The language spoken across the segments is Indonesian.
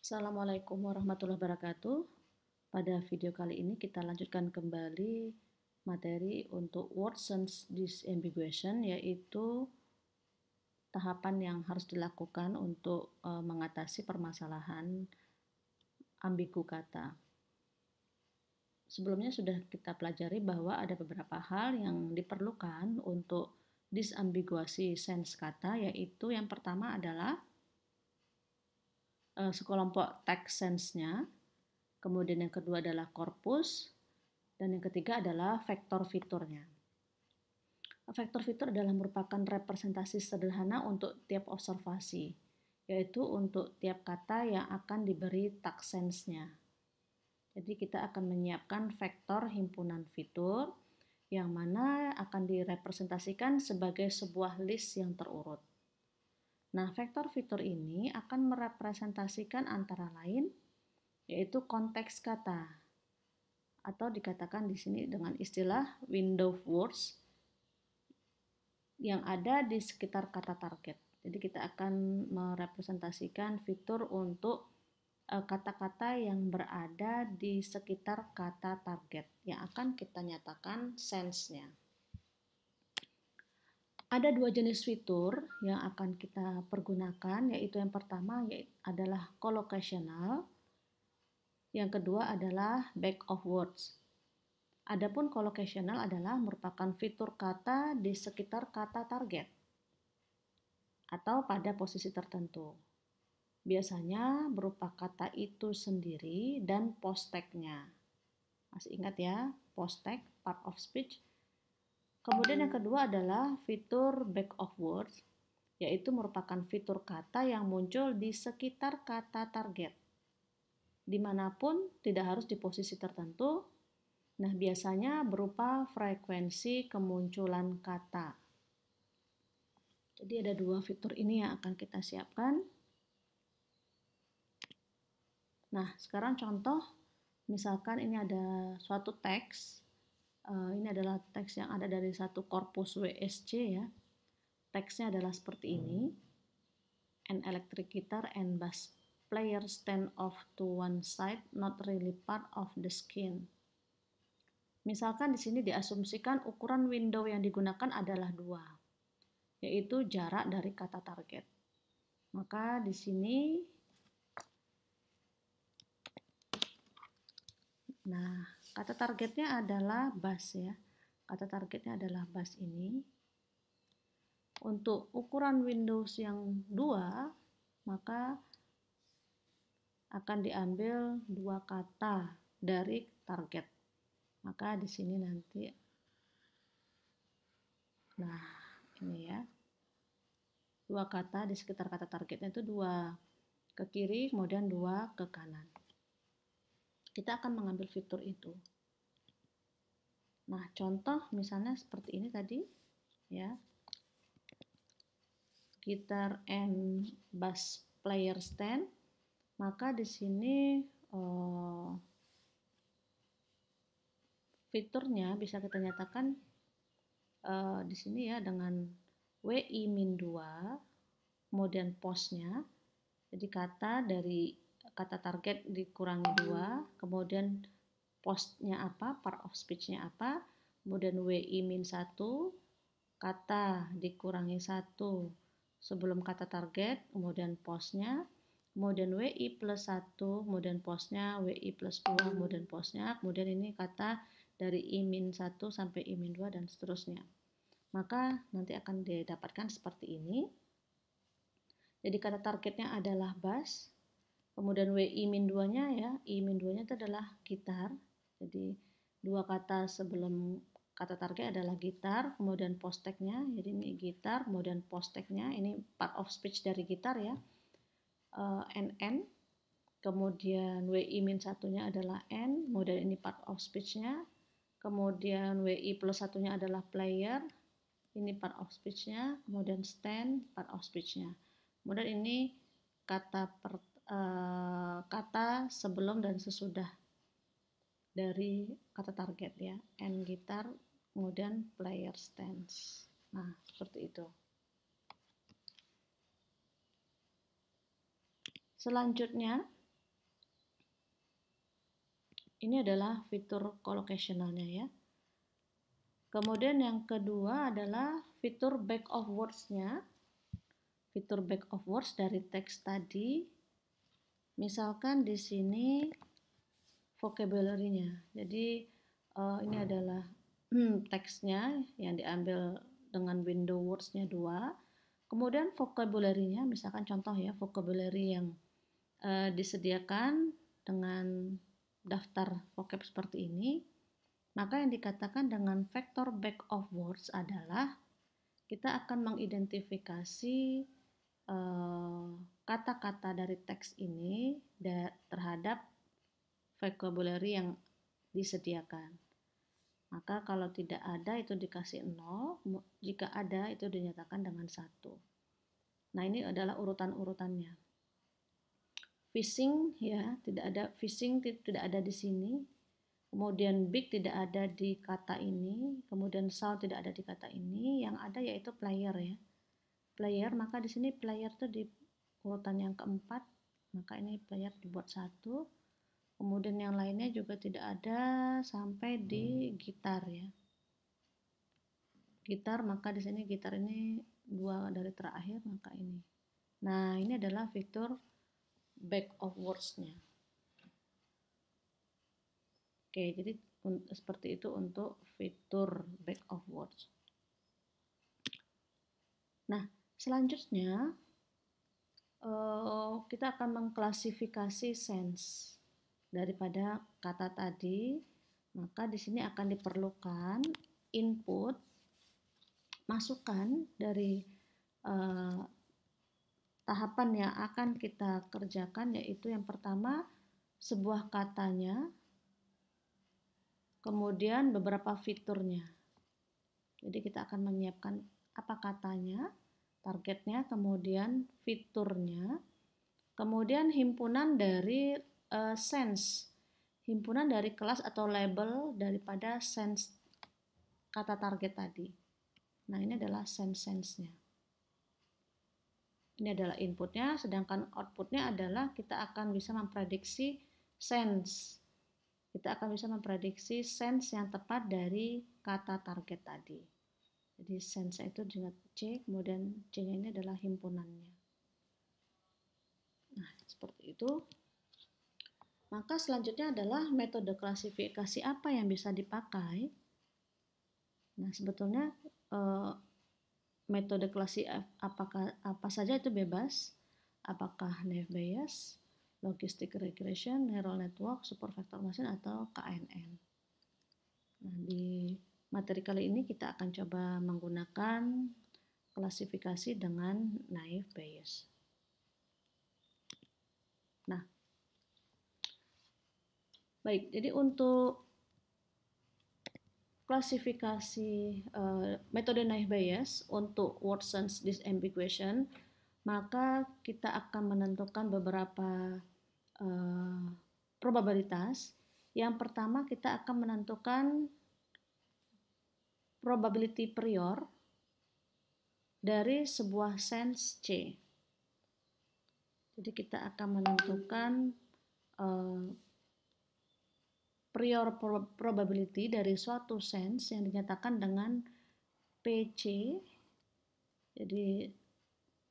Assalamualaikum warahmatullahi wabarakatuh. Pada video kali ini kita lanjutkan kembali materi untuk word sense disambiguation yaitu tahapan yang harus dilakukan untuk uh, mengatasi permasalahan ambigu kata. Sebelumnya sudah kita pelajari bahwa ada beberapa hal yang diperlukan untuk disambiguasi sense kata yaitu yang pertama adalah uh, sekelompok text sense-nya. Kemudian yang kedua adalah korpus dan yang ketiga adalah vektor fiturnya. Vektor fitur adalah merupakan representasi sederhana untuk tiap observasi, yaitu untuk tiap kata yang akan diberi tag sense-nya. Jadi kita akan menyiapkan vektor himpunan fitur yang mana akan direpresentasikan sebagai sebuah list yang terurut. Nah, vektor fitur ini akan merepresentasikan antara lain yaitu konteks kata atau dikatakan di sini dengan istilah window words yang ada di sekitar kata target. Jadi kita akan merepresentasikan fitur untuk eh, kata-kata yang berada di sekitar kata target yang akan kita nyatakan sense-nya ada dua jenis fitur yang akan kita pergunakan, yaitu yang pertama yaitu adalah collocational, yang kedua adalah back of words. Adapun collocational adalah merupakan fitur kata di sekitar kata target atau pada posisi tertentu. Biasanya berupa kata itu sendiri dan post nya Masih ingat ya, post part of speech, Kemudian yang hmm. kedua adalah fitur back of words, yaitu merupakan fitur kata yang muncul di sekitar kata target. Dimanapun tidak harus di posisi tertentu, nah biasanya berupa frekuensi kemunculan kata. Jadi ada dua fitur ini yang akan kita siapkan. Nah, sekarang contoh, misalkan ini ada suatu teks uh, ini adalah teks yang ada dari satu korpus WSC ya. Teksnya adalah seperti ini. An electric guitar and bass player stand off to one side, not really part of the skin. Misalkan di sini diasumsikan ukuran window yang digunakan adalah dua, yaitu jarak dari kata target. Maka di sini, nah Kata targetnya adalah bus ya. Kata targetnya adalah bus ini. Untuk ukuran Windows yang dua maka akan diambil dua kata dari target. Maka di sini nanti nah ini ya dua kata di sekitar kata targetnya itu dua ke kiri kemudian dua ke kanan kita akan mengambil fitur itu Nah, contoh misalnya seperti ini tadi ya. Gitar and bass player stand. Maka di sini uh, fiturnya bisa kita nyatakan uh, di sini ya dengan WI 2 kemudian posnya jadi kata dari kata target dikurangi dua kemudian postnya apa, part of speechnya apa, kemudian WI min 1, kata dikurangi 1 sebelum kata target, kemudian postnya, kemudian WI plus 1, kemudian postnya, WI plus 2, kemudian postnya, kemudian ini kata dari I min 1 sampai I min 2 dan seterusnya. Maka nanti akan didapatkan seperti ini. Jadi kata targetnya adalah bass, kemudian WI min 2-nya ya, I min 2-nya itu adalah gitar, jadi dua kata sebelum kata target adalah gitar, kemudian posteknya Jadi ini gitar, kemudian posteknya Ini part of speech dari gitar ya. NN. Eh, kemudian WI min satunya adalah N. Kemudian ini part of speechnya. Kemudian WI plus satunya adalah player. Ini part of speechnya. Kemudian stand, part of speechnya. Kemudian ini kata per, uh, kata sebelum dan sesudah dari kata target ya and gitar kemudian player stance nah seperti itu selanjutnya ini adalah fitur collocationalnya ya kemudian yang kedua adalah fitur back of words-nya fitur back of words dari teks tadi misalkan di sini vocabulary-nya. Jadi uh, ini hmm. adalah hmm, teksnya yang diambil dengan window words-nya dua. Kemudian vocabulary-nya, misalkan contoh ya, vocabulary yang uh, disediakan dengan daftar vocab seperti ini, maka yang dikatakan dengan vector back of words adalah kita akan mengidentifikasi eh, kata-kata uh, kata -kata dari teks ini terhadap vocabulary yang disediakan. Maka kalau tidak ada itu dikasih 0, jika ada itu dinyatakan dengan satu Nah, ini adalah urutan-urutannya. Fishing ya, tidak ada fishing tidak ada di sini. Kemudian big tidak ada di kata ini, kemudian sound tidak ada di kata ini, yang ada yaitu player ya. Player, maka di sini player itu di urutan yang keempat, maka ini player dibuat satu kemudian yang lainnya juga tidak ada sampai di hmm. gitar ya gitar maka di sini gitar ini dua dari terakhir maka ini nah ini adalah fitur back of words-nya oke jadi seperti itu untuk fitur back of words nah selanjutnya eh, kita akan mengklasifikasi sense daripada kata tadi maka di sini akan diperlukan input masukan dari eh, tahapan yang akan kita kerjakan yaitu yang pertama sebuah katanya kemudian beberapa fiturnya jadi kita akan menyiapkan apa katanya targetnya kemudian fiturnya kemudian himpunan dari uh, sense himpunan dari kelas atau label daripada sense kata target tadi. Nah, ini adalah sense-sense-nya. Ini adalah inputnya, sedangkan outputnya adalah kita akan bisa memprediksi sense. Kita akan bisa memprediksi sense yang tepat dari kata target tadi. Jadi sense itu dengan C, kemudian C ini adalah himpunannya. Nah, seperti itu. Maka selanjutnya adalah metode klasifikasi apa yang bisa dipakai. Nah, sebetulnya eh, metode klasifikasi apakah apa saja itu bebas. Apakah naive bias, logistic regression, neural network, Support vector machine atau KNN. Nah, di materi kali ini kita akan coba menggunakan klasifikasi dengan naive bias. Nah, Baik, jadi untuk klasifikasi uh, metode naive bias untuk Watson's disambiguation, maka kita akan menentukan beberapa uh, probabilitas. Yang pertama kita akan menentukan probability prior dari sebuah sense C. Jadi kita akan menentukan uh, prior probability dari suatu sense yang dinyatakan dengan PC. Jadi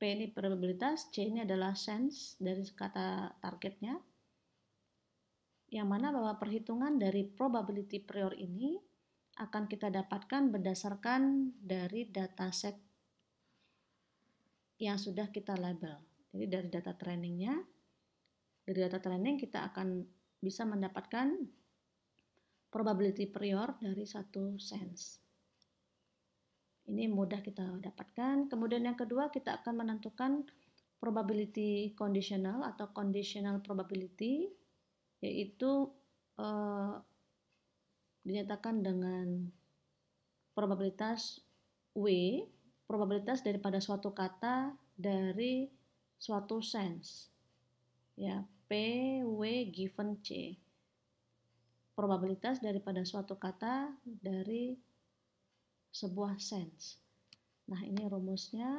P ini probabilitas, C ini adalah sense dari kata targetnya. Yang mana bahwa perhitungan dari probability prior ini akan kita dapatkan berdasarkan dari dataset yang sudah kita label. Jadi dari data trainingnya, dari data training kita akan bisa mendapatkan probability prior dari satu sense. Ini mudah kita dapatkan. Kemudian yang kedua kita akan menentukan probability conditional atau conditional probability yaitu eh, dinyatakan dengan probabilitas W, probabilitas daripada suatu kata dari suatu sense. Ya, P, W given C probabilitas daripada suatu kata dari sebuah sense. Nah, ini rumusnya.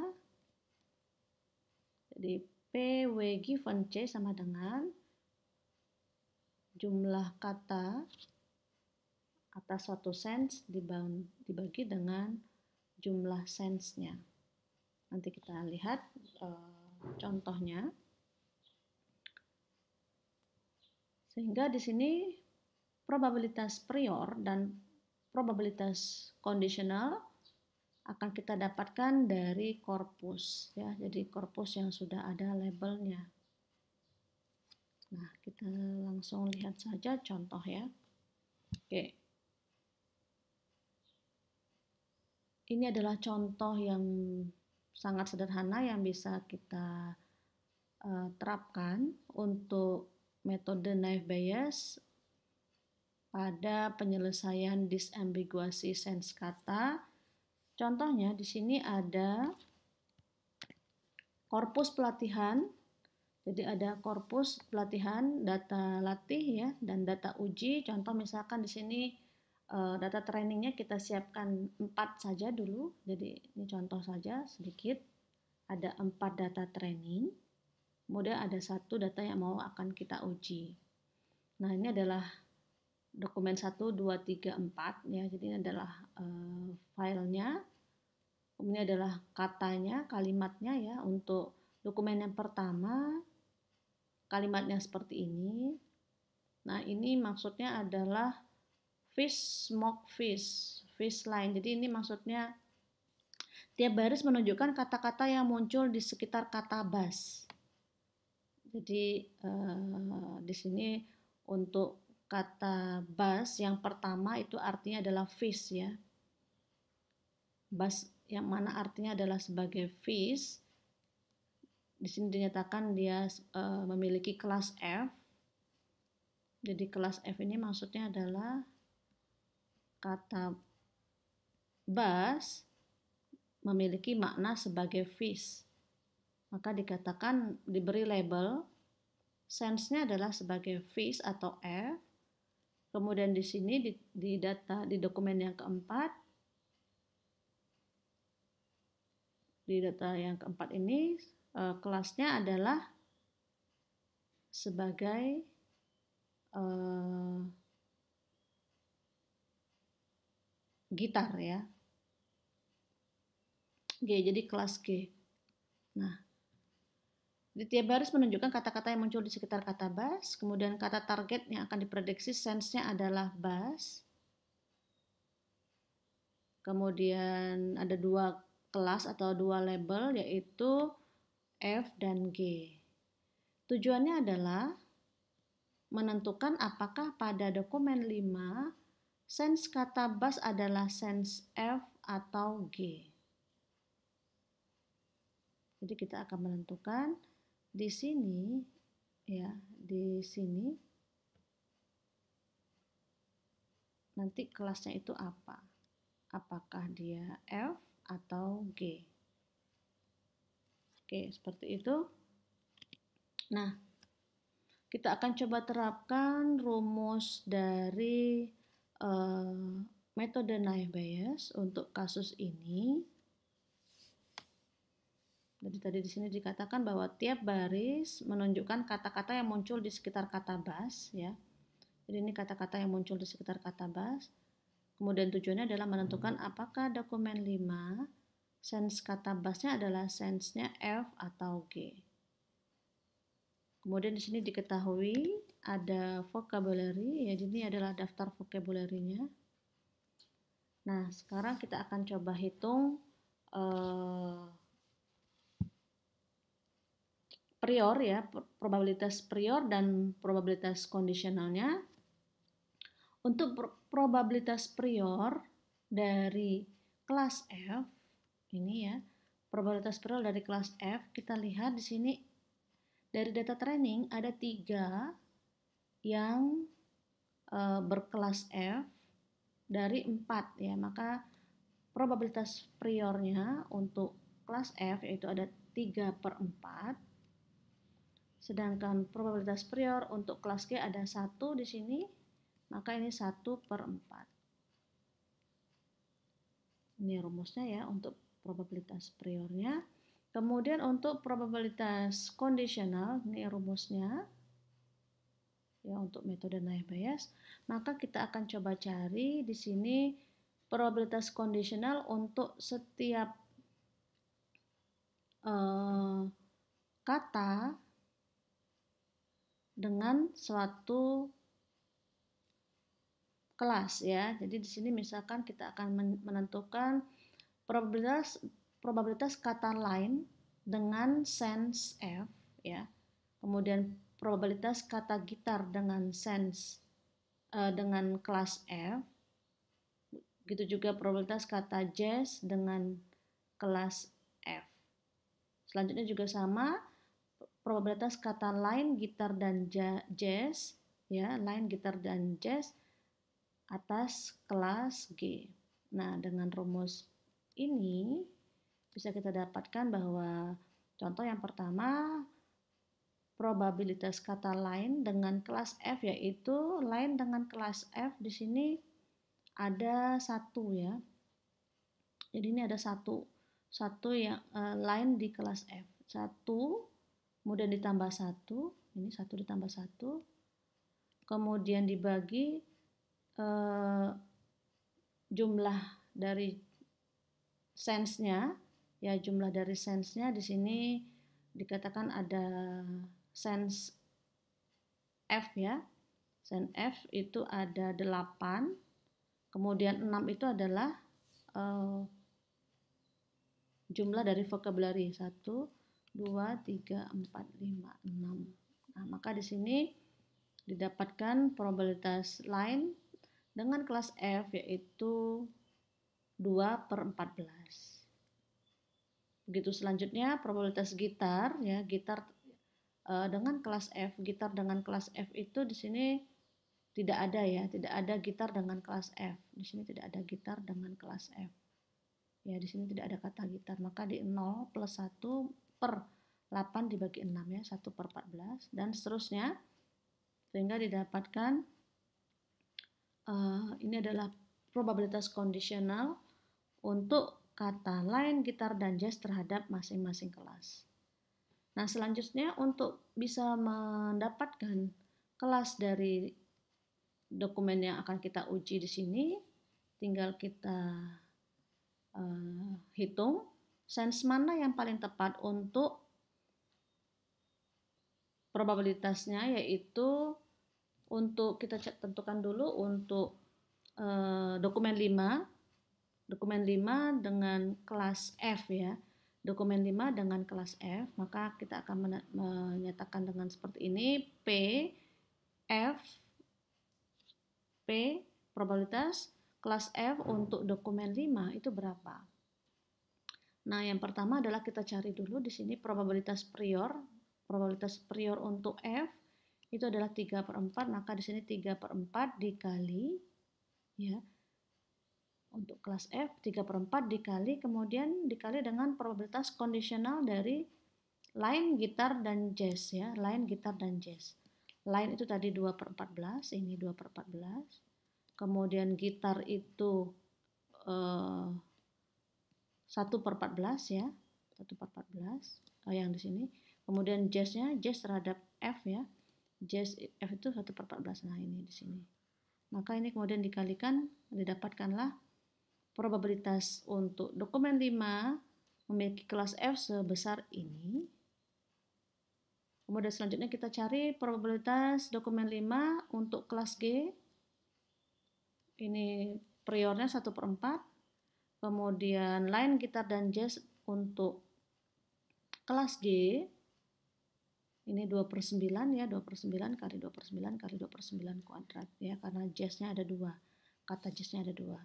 Jadi, PW given C sama dengan jumlah kata atas suatu sense dibagi dengan jumlah sensnya. Nanti kita lihat e, contohnya. Sehingga di sini probabilitas prior dan probabilitas conditional akan kita dapatkan dari korpus ya jadi korpus yang sudah ada labelnya nah kita langsung lihat saja contoh ya oke ini adalah contoh yang sangat sederhana yang bisa kita uh, terapkan untuk metode naive bias pada penyelesaian disambiguasi sens kata. Contohnya di sini ada korpus pelatihan. Jadi ada korpus pelatihan, data latih ya dan data uji. Contoh misalkan di sini eh, data trainingnya kita siapkan empat saja dulu. Jadi ini contoh saja sedikit. Ada empat data training. Kemudian ada satu data yang mau akan kita uji. Nah, ini adalah dokumen 1, 2, 3, 4 ya. Jadi ini adalah uh, filenya. ini adalah katanya, kalimatnya ya untuk dokumen yang pertama kalimatnya seperti ini. Nah, ini maksudnya adalah fish smoke fish, fish line. Jadi ini maksudnya tiap baris menunjukkan kata-kata yang muncul di sekitar kata bas. Jadi eh, di sini untuk kata bas yang pertama itu artinya adalah fish ya. Bas yang mana artinya adalah sebagai fish. Di sini dinyatakan dia uh, memiliki kelas F. Jadi kelas F ini maksudnya adalah kata bas memiliki makna sebagai fish. Maka dikatakan diberi label sense-nya adalah sebagai fish atau F Kemudian di sini di, di data di dokumen yang keempat di data yang keempat ini e, kelasnya adalah sebagai e, gitar ya. G jadi kelas G. Nah, di tiap baris menunjukkan kata-kata yang muncul di sekitar kata bus, kemudian kata target yang akan diprediksi sense-nya adalah bus. Kemudian ada dua kelas atau dua label yaitu F dan G. Tujuannya adalah menentukan apakah pada dokumen 5 sense kata bus adalah sense F atau G. Jadi kita akan menentukan di sini ya di sini nanti kelasnya itu apa apakah dia F atau G oke seperti itu nah kita akan coba terapkan rumus dari uh, metode naive bias untuk kasus ini jadi tadi di sini dikatakan bahwa tiap baris menunjukkan kata-kata yang muncul di sekitar kata bas ya. Jadi ini kata-kata yang muncul di sekitar kata bas. Kemudian tujuannya adalah menentukan hmm. apakah dokumen 5 sense kata basnya adalah sense F atau G. Kemudian di sini diketahui ada vocabulary ya jadi ini adalah daftar vocabulary-nya. Nah, sekarang kita akan coba hitung eh, prior ya, probabilitas prior dan probabilitas kondisionalnya. Untuk probabilitas prior dari kelas F ini ya, probabilitas prior dari kelas F kita lihat di sini dari data training ada tiga yang e, berkelas F dari empat ya maka probabilitas priornya untuk kelas F yaitu ada 3 per 4 Sedangkan probabilitas prior untuk kelas G ada satu di sini, maka ini satu per empat Ini rumusnya ya untuk probabilitas priornya. Kemudian untuk probabilitas kondisional, ini rumusnya, ya untuk metode naive bias, maka kita akan coba cari di sini probabilitas kondisional untuk setiap uh, kata dengan suatu kelas ya. Jadi di sini misalkan kita akan menentukan probabilitas probabilitas kata lain dengan sense F ya. Kemudian probabilitas kata gitar dengan sense uh, dengan kelas F. Begitu juga probabilitas kata jazz dengan kelas F. Selanjutnya juga sama probabilitas kata lain gitar dan jazz ya lain gitar dan jazz atas kelas G. Nah, dengan rumus ini bisa kita dapatkan bahwa contoh yang pertama probabilitas kata lain dengan kelas F yaitu lain dengan kelas F di sini ada satu ya. Jadi ini ada satu satu yang uh, eh, lain di kelas F. Satu kemudian ditambah satu ini satu ditambah satu kemudian dibagi eh, jumlah dari sensnya ya jumlah dari sensnya di sini dikatakan ada sense F ya sen F itu ada 8 kemudian 6 itu adalah eh, jumlah dari vocabulary 1 2, 3, 4, 5, 6. Nah, maka di sini didapatkan probabilitas lain dengan kelas F yaitu 2 per 14. Begitu selanjutnya probabilitas gitar ya gitar e, dengan kelas F gitar dengan kelas F itu di sini tidak ada ya tidak ada gitar dengan kelas F di sini tidak ada gitar dengan kelas F ya di sini tidak ada kata gitar maka di 0 plus 1 per 8 dibagi 6 ya, 1 per 14 dan seterusnya sehingga didapatkan uh, ini adalah probabilitas kondisional untuk kata lain gitar, dan jazz terhadap masing-masing kelas. Nah selanjutnya untuk bisa mendapatkan kelas dari dokumen yang akan kita uji di sini, tinggal kita uh, hitung sense mana yang paling tepat untuk probabilitasnya yaitu untuk kita tentukan dulu untuk e, dokumen 5 dokumen 5 dengan kelas F ya dokumen 5 dengan kelas F maka kita akan menyatakan dengan seperti ini P F P probabilitas kelas F untuk dokumen 5 itu berapa Nah, yang pertama adalah kita cari dulu di sini probabilitas prior. Probabilitas prior untuk F itu adalah 3 per 4, maka di sini 3 per 4 dikali, ya, untuk kelas F, 3 per 4 dikali, kemudian dikali dengan probabilitas kondisional dari line gitar dan jazz, ya, line gitar dan jazz. Line itu tadi 2 per 14, ini 2 per 14, kemudian gitar itu... Eh, 1 per 14 ya 1 per 14 oh, yang di sini kemudian jazznya jazz terhadap F ya jazz F itu 1 per 14 nah ini di sini maka ini kemudian dikalikan didapatkanlah probabilitas untuk dokumen 5 memiliki kelas F sebesar ini kemudian selanjutnya kita cari probabilitas dokumen 5 untuk kelas G ini priornya 1 per 4 Kemudian line gitar dan jazz untuk kelas G ini 2 per 9 ya 2 per 9 kali 2 per 9 kali 2 per 9 kuadrat ya karena jazznya ada dua kata jazznya ada dua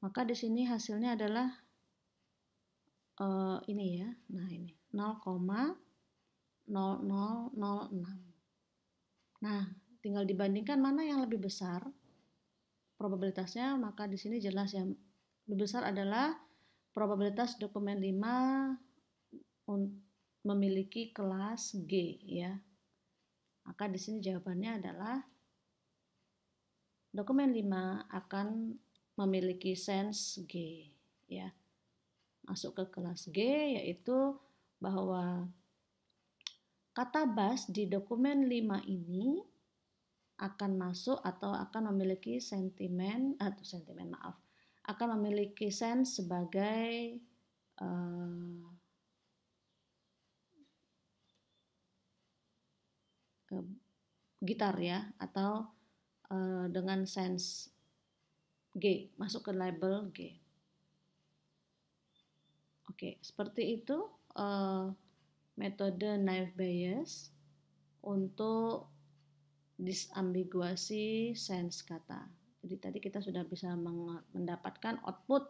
maka di sini hasilnya adalah uh, ini ya nah ini 0,0006 nah tinggal dibandingkan mana yang lebih besar probabilitasnya maka di sini jelas ya lebih besar adalah probabilitas dokumen 5 memiliki kelas G ya. Maka di sini jawabannya adalah dokumen 5 akan memiliki sense G ya. Masuk ke kelas G yaitu bahwa kata bas di dokumen 5 ini akan masuk atau akan memiliki sentimen atau sentimen maaf akan memiliki sense sebagai uh, ke, gitar ya atau uh, dengan sense G masuk ke label G. Oke, okay, seperti itu uh, metode knife bias untuk disambiguasi sense kata. Jadi tadi kita sudah bisa mendapatkan output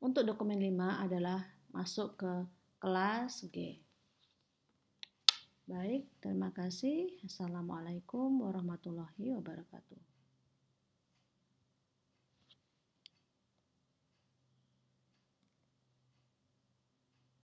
untuk dokumen 5 adalah masuk ke kelas G. Baik, terima kasih. Assalamualaikum warahmatullahi wabarakatuh.